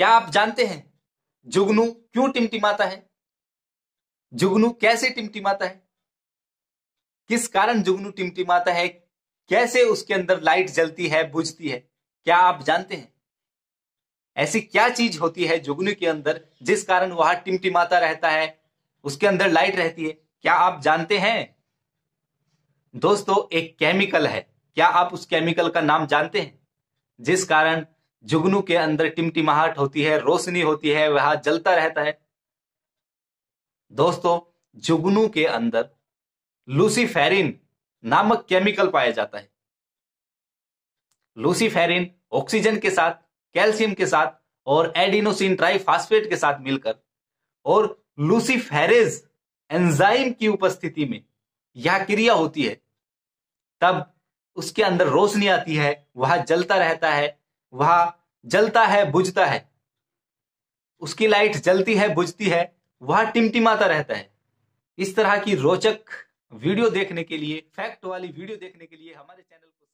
क्या आप जानते हैं जुगनू क्यों टिमटिमाता है जुगनू कैसे टिमटिमाता है किस कारण जुगनू टिमटिमाता है कैसे उसके अंदर लाइट जलती है बुझती है क्या आप जानते हैं ऐसी क्या चीज होती है जुगनू के अंदर जिस कारण वह टिमटिमाता रहता है उसके अंदर लाइट रहती है क्या आप जानते हैं दोस्तों एक केमिकल है क्या आप उस केमिकल का नाम जानते हैं जिस कारण जुगनू के अंदर टिमटिमाहट होती है रोशनी होती है वह जलता रहता है दोस्तों जुगनू के अंदर लूसीफेरिन नामक केमिकल पाया जाता है लूसीफेरिन ऑक्सीजन के साथ कैल्शियम के साथ और एडिनोसिन ट्राइफास्फेट के साथ मिलकर और लूसीफेरेज एंजाइम की उपस्थिति में यह क्रिया होती है तब उसके अंदर रोशनी आती है वह जलता रहता है वह जलता है बुझता है उसकी लाइट जलती है बुझती है वह टिमटिमाता रहता है इस तरह की रोचक वीडियो देखने के लिए फैक्ट वाली वीडियो देखने के लिए हमारे चैनल को